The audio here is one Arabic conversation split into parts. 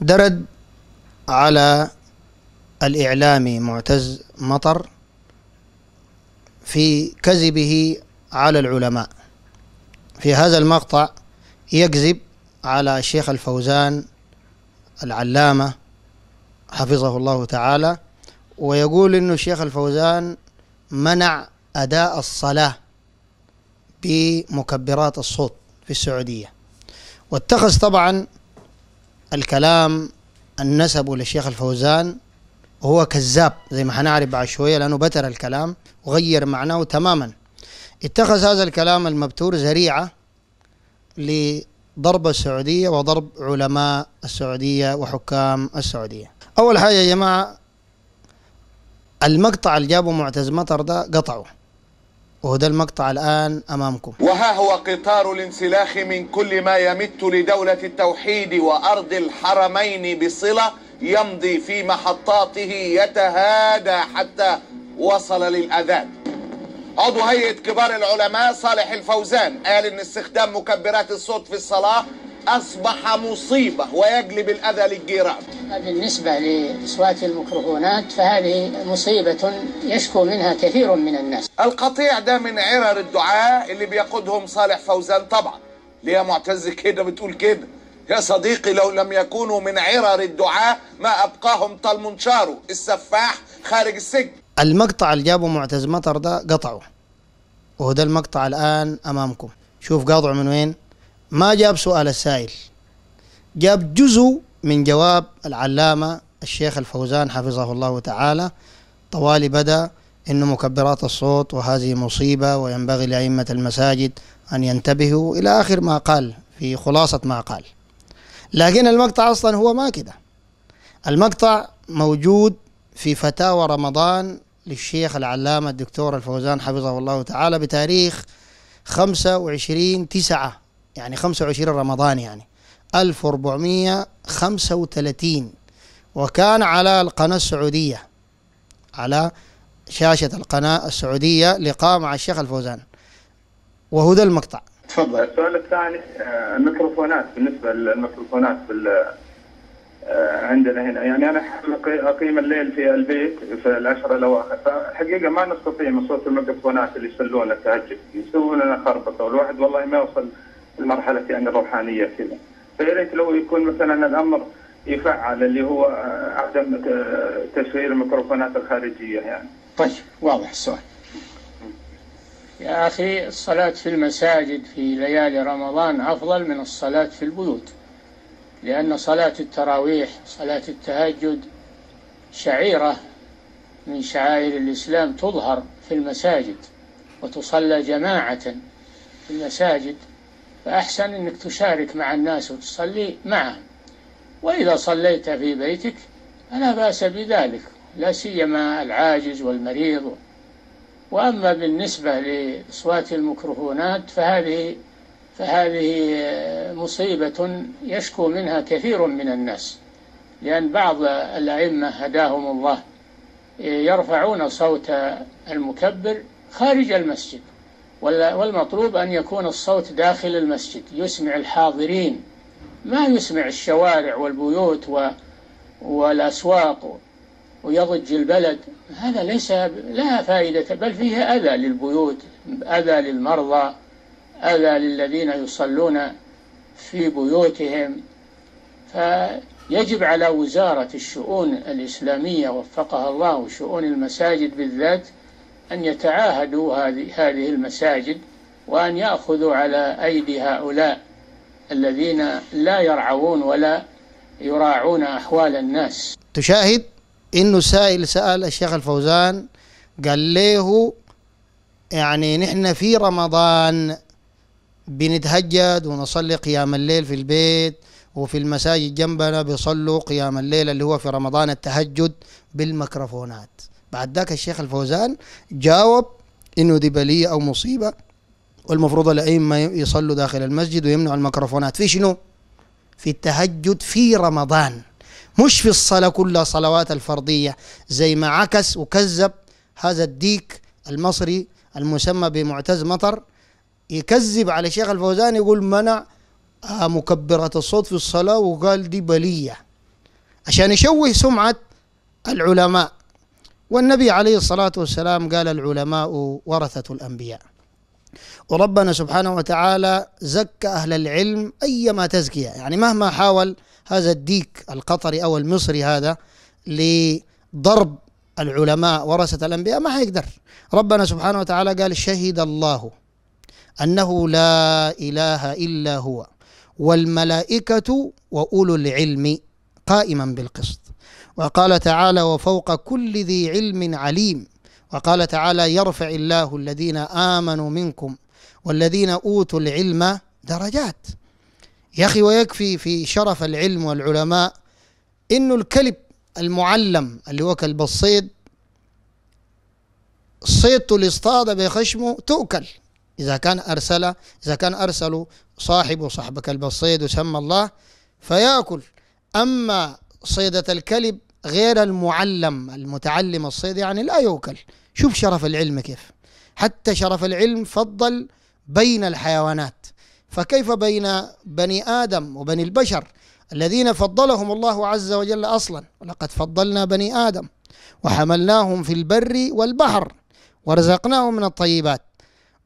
درد على الإعلامي معتز مطر في كذبه على العلماء في هذا المقطع يكذب على الشيخ الفوزان العلامة حفظه الله تعالى ويقول أن الشيخ الفوزان منع أداء الصلاة بمكبرات الصوت في السعودية واتخذ طبعا الكلام النسب للشيخ الفوزان وهو كذاب زي ما حنعرف بعد شوية لأنه بتر الكلام وغير معناه تماما اتخذ هذا الكلام المبتور ذريعة لضرب السعودية وضرب علماء السعودية وحكام السعودية أول حاجة يا جماعة المقطع اللي جابه معتز مطر ده قطعه وهذا المقطع الآن أمامكم وها هو قطار الانسلاخ من كل ما يمت لدولة التوحيد وأرض الحرمين بصلة يمضي في محطاته يتهادى حتى وصل للأذان عضو هيئة كبار العلماء صالح الفوزان قال إن استخدام مكبرات الصوت في الصلاة أصبح مصيبة ويجلب الأذى للجيران بالنسبة لأصوات الميكروفونات فهذه مصيبة يشكو منها كثير من الناس القطيع ده من عرر الدعاء اللي بيقودهم صالح فوزان طبعا ليه معتز كده بتقول كده يا صديقي لو لم يكونوا من عرر الدعاء ما أبقاهم طالمنشارو السفاح خارج السجن المقطع اللي جابه معتز مطر ده قطعه وهو ده المقطع الآن أمامكم شوف قاطعه من وين ما جاب سؤال السائل جاب جزء من جواب العلامة الشيخ الفوزان حفظه الله تعالى طوال بدأ إن مكبرات الصوت وهذه مصيبة وينبغي لأئمة المساجد أن ينتبهوا إلى آخر ما قال في خلاصة ما قال لكن المقطع أصلا هو ما كده المقطع موجود في فتاوى رمضان للشيخ العلامة الدكتور الفوزان حفظه الله تعالى بتاريخ 25 تسعة يعني 25 رمضان يعني 1435 وكان على القناة السعودية على شاشة القناة السعودية لقاء مع الشيخ الفوزان وهذا المقطع تفضل السؤال الثاني آه، الميكروفونات بالنسبة للميكروفونات بال آه، عندنا هنا يعني انا اقيم الليل في البيت في العشرة الاواخر فالحقيقه ما نستطيع من صوت الميكروفونات اللي يسلون التهجد يسوون لنا خربطه والواحد والله ما يوصل المرحلة يعني الروحانية كذا فيا ريت لو يكون مثلا الأمر يفعل اللي هو عدم تشغيل الميكروفونات الخارجية يعني طيب واضح السؤال يا أخي الصلاة في المساجد في ليالي رمضان أفضل من الصلاة في البيوت لأن صلاة التراويح صلاة التهجد شعيرة من شعائر الإسلام تظهر في المساجد وتصلى جماعة في المساجد فأحسن أنك تشارك مع الناس وتصلي معهم وإذا صليت في بيتك فلا بأس بذلك لا سيما العاجز والمريض وأما بالنسبة لأصوات المكرهونات فهذه فهذه مصيبة يشكو منها كثير من الناس لأن بعض الأئمة هداهم الله يرفعون صوت المكبر خارج المسجد والمطلوب أن يكون الصوت داخل المسجد يسمع الحاضرين ما يسمع الشوارع والبيوت والأسواق ويضج البلد هذا ليس لها فائدة بل فيه أذى للبيوت أذى للمرضى أذى للذين يصلون في بيوتهم فيجب على وزارة الشؤون الإسلامية وفقها الله وشؤون المساجد بالذات أن يتعاهدوا هذه المساجد وأن يأخذوا على أيدي هؤلاء الذين لا يرعون ولا يراعون أحوال الناس تشاهد إنه سائل سأل الشيخ الفوزان قال له يعني نحن في رمضان بنتهجد ونصلي قيام الليل في البيت وفي المساجد جنبنا بيصلوا قيام الليل اللي هو في رمضان التهجد بالميكروفونات بعد ذاك الشيخ الفوزان جاوب انه دي بليه او مصيبه والمفروض الائمه يصلوا داخل المسجد ويمنعوا الميكروفونات في شنو؟ في التهجد في رمضان مش في الصلاه كلها صلوات الفرضيه زي ما عكس وكذب هذا الديك المصري المسمى بمعتز مطر يكذب على شيخ الفوزان يقول منع آه، مكبرة الصوت في الصلاة وقال دي بلية عشان يشوه سمعة العلماء والنبي عليه الصلاة والسلام قال العلماء ورثة الأنبياء وربنا سبحانه وتعالى زكى أهل العلم أيما تزكية يعني مهما حاول هذا الديك القطري أو المصري هذا لضرب العلماء ورثة الأنبياء ما حيقدر ربنا سبحانه وتعالى قال شهد الله أنه لا إله إلا هو والملائكة وأولو العلم قائما بالقسط وقال تعالى وفوق كل ذي علم عليم وقال تعالى يرفع الله الذين آمنوا منكم والذين أوتوا العلم درجات يا أخي ويكفي في شرف العلم والعلماء إنه الكلب المعلم اللي هو الصيد صيدته اللي اصطاد بخشمه تؤكل إذا كان أرسل إذا كان أرسل صاحبه صاحب كلب الصيد وسمى الله فيأكل أما صيدة الكلب غير المعلم المتعلم الصيد يعني لا يوكل شوف شرف العلم كيف حتى شرف العلم فضل بين الحيوانات فكيف بين بني آدم وبني البشر الذين فضلهم الله عز وجل أصلا ولقد فضلنا بني آدم وحملناهم في البر والبحر ورزقناهم من الطيبات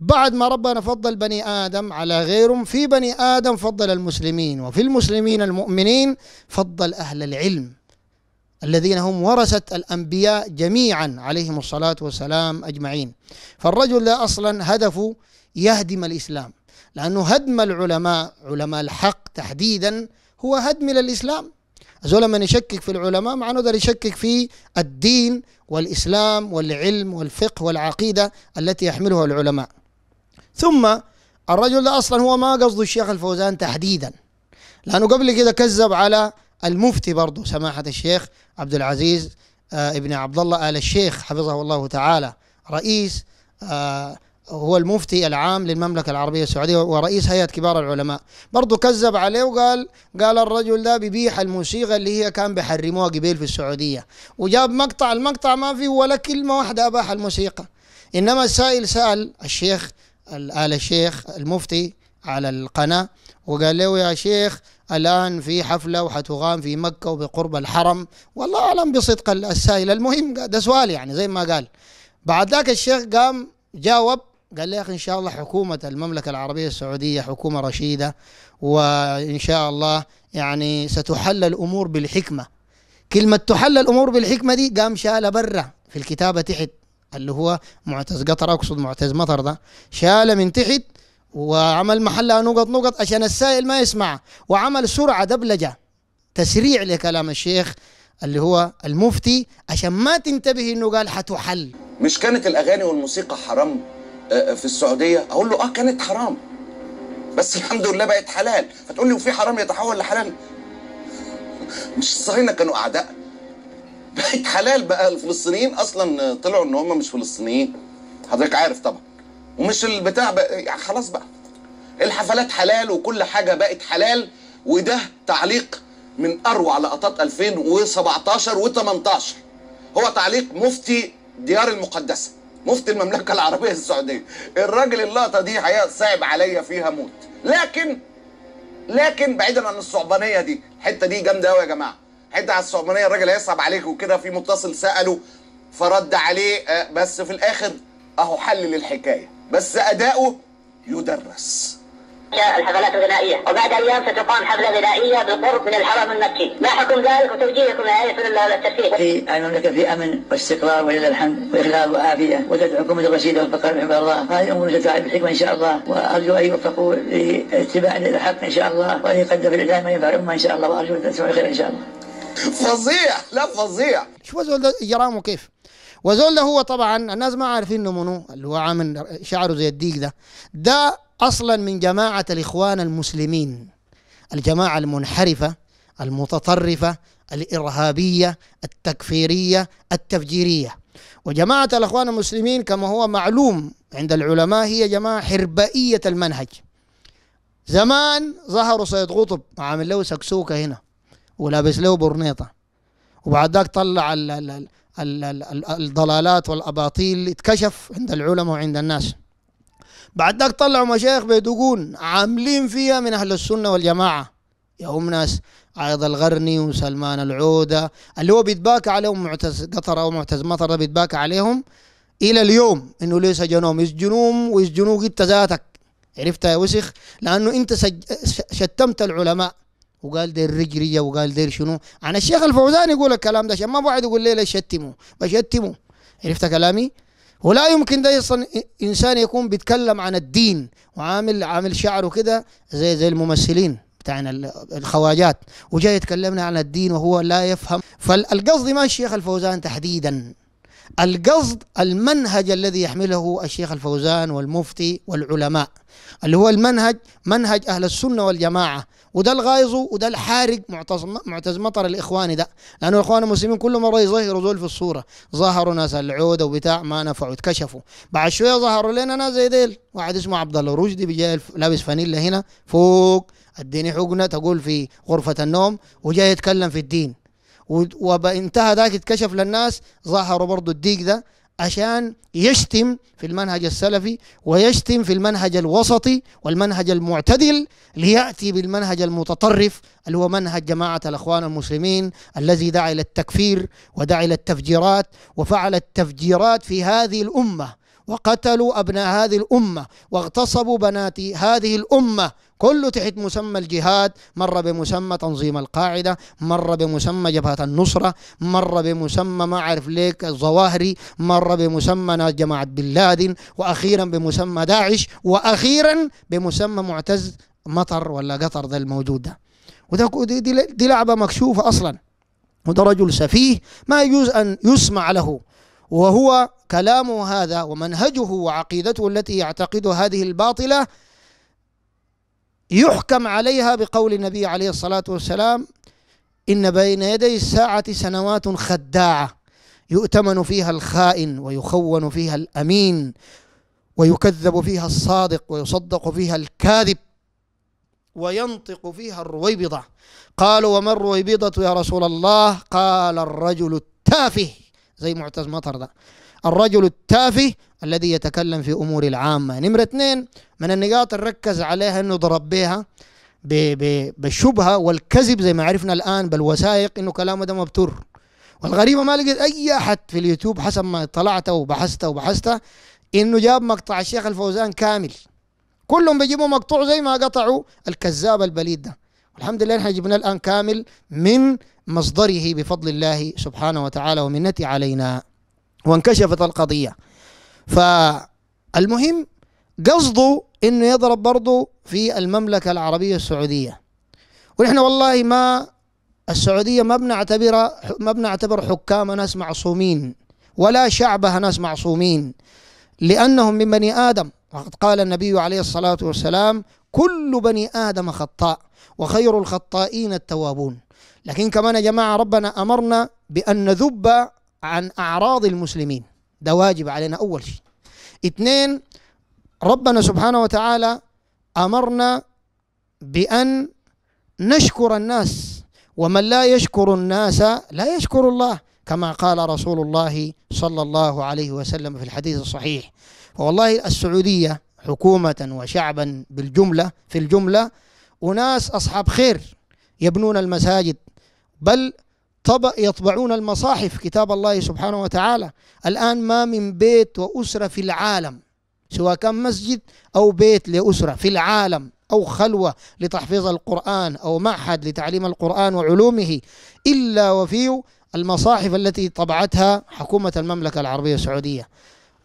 بعد ما ربنا فضل بني آدم على غيرهم في بني آدم فضل المسلمين وفي المسلمين المؤمنين فضل أهل العلم الذين هم ورثة الأنبياء جميعا عليهم الصلاة والسلام أجمعين فالرجل ده أصلا هدفه يهدم الإسلام لأنه هدم العلماء علماء الحق تحديدا هو هدم للإسلام زول من يشكك في العلماء معناه ده يشكك في الدين والإسلام والعلم والفقه والعقيدة التي يحملها العلماء ثم الرجل ده أصلا هو ما قصده الشيخ الفوزان تحديدا لأنه قبل كده كذب على المفتي برضه سماحة الشيخ عبد العزيز آه، ابن عبد الله آل الشيخ حفظه الله تعالى رئيس آه، هو المفتي العام للمملكة العربية السعودية ورئيس هيئة كبار العلماء برضه كذب عليه وقال قال الرجل ده بيبيح الموسيقى اللي هي كان بيحرموها قبيل في السعودية وجاب مقطع المقطع ما فيه ولا كلمة واحدة أباح الموسيقى إنما السائل سأل الشيخ آل الشيخ المفتي على القناة وقال له يا شيخ الآن في حفلة وحتغام في مكة وبقرب الحرم والله أعلم بصدق السائل المهم ده سؤال يعني زي ما قال بعد ذاك الشيخ قام جاوب قال لي يا أخي إن شاء الله حكومة المملكة العربية السعودية حكومة رشيدة وإن شاء الله يعني ستحل الأمور بالحكمة كلمة تحل الأمور بالحكمة دي قام شال برا في الكتابة تحت اللي هو معتز قطر أقصد معتز مطر ده شال من تحت وعمل محلها نقط نقط عشان السائل ما يسمع وعمل سرعة دبلجة تسريع لكلام الشيخ اللي هو المفتي عشان ما تنتبه انه قال حتحل مش كانت الاغاني والموسيقى حرام آه، آه، في السعوديه اقول له اه كانت حرام بس الحمد لله بقت حلال فتقول لي وفي حرام يتحول لحلال مش الصهاينه كانوا اعداء بقت حلال بقى الفلسطينيين اصلا طلعوا ان هم مش فلسطينيين حضرتك عارف طبعا ومش البتاع بقى يعني خلاص بقى الحفلات حلال وكل حاجه بقت حلال وده تعليق من اروع لقطات 2017 و18 هو تعليق مفتي ديار المقدسه مفتي المملكه العربيه السعوديه الراجل اللقطه دي حقيقه صعب عليا فيها موت لكن لكن بعيدا عن الصعبانيه دي الحته دي جامده قوي يا جماعه حته على الصعبانيه الراجل هيصعب عليك وكده في متصل ساله فرد عليه آه، بس في الاخر اهو حلل الحكايه بس أداؤه يدرس الحفلات الغنائية وبعد أيام ستقام حفلة غنائية بالقرب من الحرم المكي ما حكم ذلك وتوجيهكم يا الله التسبيح في المملكة في أمن واستقرار ولله الحمد وإخلاص وعافية وتدعو حكومة الرشيدة والفقر بحب الله هذه أمور ستعد بالحكمة إن شاء الله وأرجو أن يوفقوا لاتباع الحق إن شاء الله وأن يقدم في الإعلام ما ينفع الأمة إن شاء الله وأرجو أن تسمعوا خير إن شاء الله فظيع لا فظيع شو الاجرام وكيف وزول ده هو طبعا الناس ما عارفين انه منو اللي هو عامل شعره زي الديك ده ده اصلا من جماعه الاخوان المسلمين الجماعه المنحرفه المتطرفه الارهابيه التكفيريه التفجيريه وجماعه الاخوان المسلمين كما هو معلوم عند العلماء هي جماعه حربائيه المنهج زمان ظهروا سيد قطب عامل له سكسوكه هنا ولابس له برنيطه وبعد ذاك طلع ال ال الضلالات والأباطيل اتكشف عند العلماء وعند الناس بعد ذاك طلعوا مشايخ بيدقون عاملين فيها من أهل السنة والجماعة يا ام ناس عايض الغرني وسلمان العودة اللي هو بيتباكى عليهم معتز قطر أو معتز مطر بيتباكى عليهم إلى اليوم إنه ليه سجنوهم يسجنوهم ويسجنوك أنت ذاتك عرفتها يا وسخ لأنه أنت شتمت العلماء وقال دير رجرية وقال دير شنو عن الشيخ الفوزان يقول الكلام ده عشان ما بعد يقول ليه ليش شتمه بشتمه عرفت كلامي ولا يمكن ده يصن انسان يكون بيتكلم عن الدين وعامل عامل شعره كده زي زي الممثلين بتاعنا الخواجات وجاي يتكلمنا عن الدين وهو لا يفهم فالقصد ما الشيخ الفوزان تحديدا القصد المنهج الذي يحمله الشيخ الفوزان والمفتي والعلماء اللي هو المنهج منهج أهل السنة والجماعة وده الغايظ وده الحارق معتز معتز مطر الإخواني ده لأنه الإخوان المسلمين كل مرة يظهروا ذول في الصورة ظهروا ناس العودة وبتاع ما نفعوا اتكشفوا بعد شوية ظهروا لنا ناس زي ديل واحد اسمه عبد الله رشدي بيجي لابس فانيلا هنا فوق اديني حقنه تقول في غرفه النوم وجاي يتكلم في الدين وانتهى ذاك اتكشف للناس ظهروا برضه الديك ده عشان يشتم في المنهج السلفي ويشتم في المنهج الوسطي والمنهج المعتدل لياتي بالمنهج المتطرف اللي هو منهج جماعه الاخوان المسلمين الذي دعا الى التكفير ودعا الى التفجيرات وفعل التفجيرات في هذه الامه وقتلوا أبناء هذه الأمة واغتصبوا بنات هذه الأمة كله تحت مسمى الجهاد مر بمسمى تنظيم القاعدة مر بمسمى جبهة النصرة مر بمسمى ما أعرف ليك الظواهري مر بمسمى ناس جماعة بن لادن وأخيرا بمسمى داعش وأخيرا بمسمى معتز مطر ولا قطر ده الموجود ده وده دي, دي لعبة مكشوفة أصلا وده رجل سفيه ما يجوز أن يسمع له وهو كلامه هذا ومنهجه وعقيدته التي يعتقدها هذه الباطلة يحكم عليها بقول النبي عليه الصلاة والسلام إن بين يدي الساعة سنوات خداعة يؤتمن فيها الخائن ويخون فيها الأمين ويكذب فيها الصادق ويصدق فيها الكاذب وينطق فيها الرويبضة قالوا وما الرويبضة يا رسول الله قال الرجل التافه زي معتز مطر ده الرجل التافه الذي يتكلم في امور العامه نمره اثنين من النقاط اللي ركز عليها انه ضرب بها بالشبهه والكذب زي ما عرفنا الان بالوثائق انه كلامه ده مبتر والغريبه ما لقيت اي احد في اليوتيوب حسب ما طلعت وبحثت وبحثت انه جاب مقطع الشيخ الفوزان كامل كلهم بيجيبوا مقطوع زي ما قطعوا الكذاب البليد ده الحمد لله احنا جبنا الان كامل من مصدره بفضل الله سبحانه وتعالى ومنته علينا وانكشفت القضية فالمهم قصده انه يضرب برضه في المملكة العربية السعودية ونحن والله ما السعودية ما بنعتبر ما بنعتبر حكامها ناس معصومين ولا شعبها ناس معصومين لأنهم من بني آدم وقد قال النبي عليه الصلاة والسلام كل بني آدم خطاء وخير الخطائين التوابون لكن كمان يا جماعة ربنا أمرنا بأن نذب عن أعراض المسلمين ده واجب علينا أول شيء اثنين ربنا سبحانه وتعالى أمرنا بأن نشكر الناس ومن لا يشكر الناس لا يشكر الله كما قال رسول الله صلى الله عليه وسلم في الحديث الصحيح والله السعودية حكومة وشعبا بالجملة في الجملة أناس أصحاب خير يبنون المساجد بل يطبعون المصاحف كتاب الله سبحانه وتعالى الآن ما من بيت وأسرة في العالم سواء كان مسجد أو بيت لأسرة في العالم أو خلوة لتحفيظ القرآن أو معهد لتعليم القرآن وعلومه إلا وفيه المصاحف التي طبعتها حكومة المملكة العربية السعودية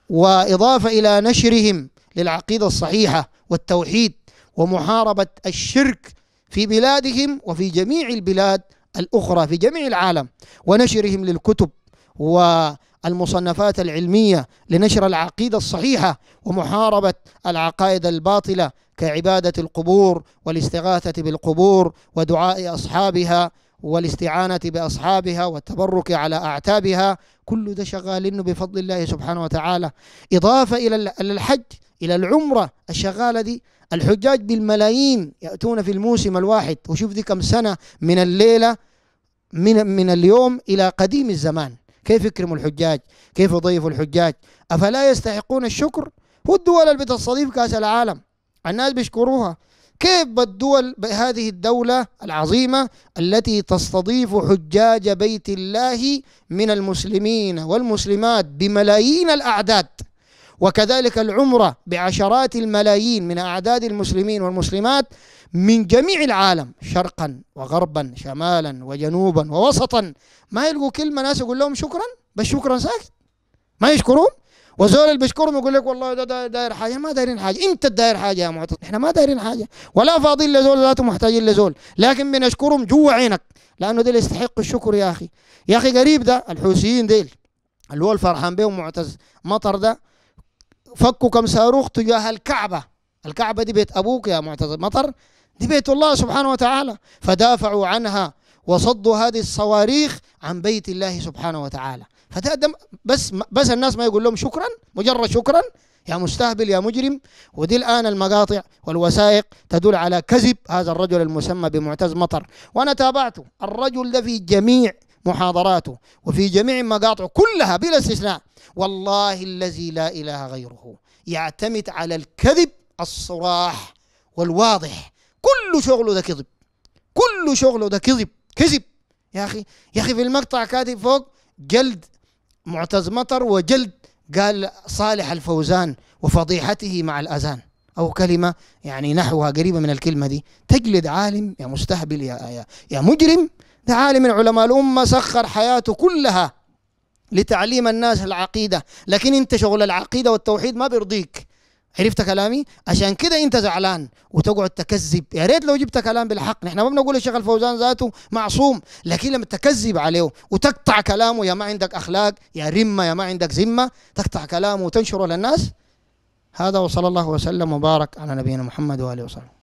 وإضافة إلى نشرهم للعقيدة الصحيحة والتوحيد ومحاربة الشرك في بلادهم وفي جميع البلاد الأخرى في جميع العالم ونشرهم للكتب والمصنفات العلمية لنشر العقيدة الصحيحة ومحاربة العقائد الباطلة كعبادة القبور والاستغاثة بالقبور ودعاء أصحابها والاستعانة بأصحابها والتبرك على أعتابها كل ده شغالين بفضل الله سبحانه وتعالى إضافة إلى الحج إلى العمرة الشغالة دي الحجاج بالملايين يأتون في الموسم الواحد وشوف دي كم سنة من الليلة من, من اليوم إلى قديم الزمان كيف يكرموا الحجاج كيف يضيفوا الحجاج أفلا يستحقون الشكر هو الدول اللي بتستضيف كأس العالم الناس بيشكروها كيف الدول بهذه الدولة العظيمة التي تستضيف حجاج بيت الله من المسلمين والمسلمات بملايين الأعداد وكذلك العمرة بعشرات الملايين من أعداد المسلمين والمسلمات من جميع العالم شرقا وغربا شمالا وجنوبا ووسطا ما يلقوا كلمة ناس يقول لهم شكرا بس شكرا ساكت ما يشكرون وزول اللي بيشكرهم يقول لك والله ده داير حاجه ما دايرين حاجه انت داير حاجه يا معتز احنا ما دايرين حاجه ولا فاضيين لزول ولا محتاجين لزول لكن بنشكرهم جوا عينك لانه ديل يستحق الشكر يا اخي يا اخي قريب ده الحوثيين ديل اللي هو الفرحان بهم معتز مطر ده فكوا كم صاروخ تجاه الكعبه الكعبه دي بيت ابوك يا معتز مطر دي بيت الله سبحانه وتعالى فدافعوا عنها وصدوا هذه الصواريخ عن بيت الله سبحانه وتعالى فتقدم بس بس الناس ما يقول لهم شكرا مجرد شكرا يا مستهبل يا مجرم ودي الآن المقاطع والوثائق تدل على كذب هذا الرجل المسمى بمعتز مطر وأنا تابعته الرجل ده في جميع محاضراته وفي جميع مقاطعه كلها بلا استثناء والله الذي لا إله غيره يعتمد على الكذب الصراح والواضح كل شغله ده كذب كل شغله ده كذب كذب يا أخي يا أخي في المقطع كاتب فوق جلد معتز مطر وجلد قال صالح الفوزان وفضيحته مع الأذان أو كلمة يعني نحوها قريبة من الكلمة دي تجلد عالم يا مستهبل يا, يا, يا مجرم ده عالم من علماء الأمة سخر حياته كلها لتعليم الناس العقيدة لكن أنت شغل العقيدة والتوحيد ما بيرضيك عرفت كلامي عشان كده انت زعلان وتقعد تكذب يا ريت لو جبت كلام بالحق نحن ما بنقول الشيخ الفوزان ذاته معصوم لكن لما تكذب عليه وتقطع كلامه يا ما عندك اخلاق يا رمه يا ما عندك ذمه تقطع كلامه وتنشره للناس هذا وصلى الله وسلم وبارك على نبينا محمد واله وصحبه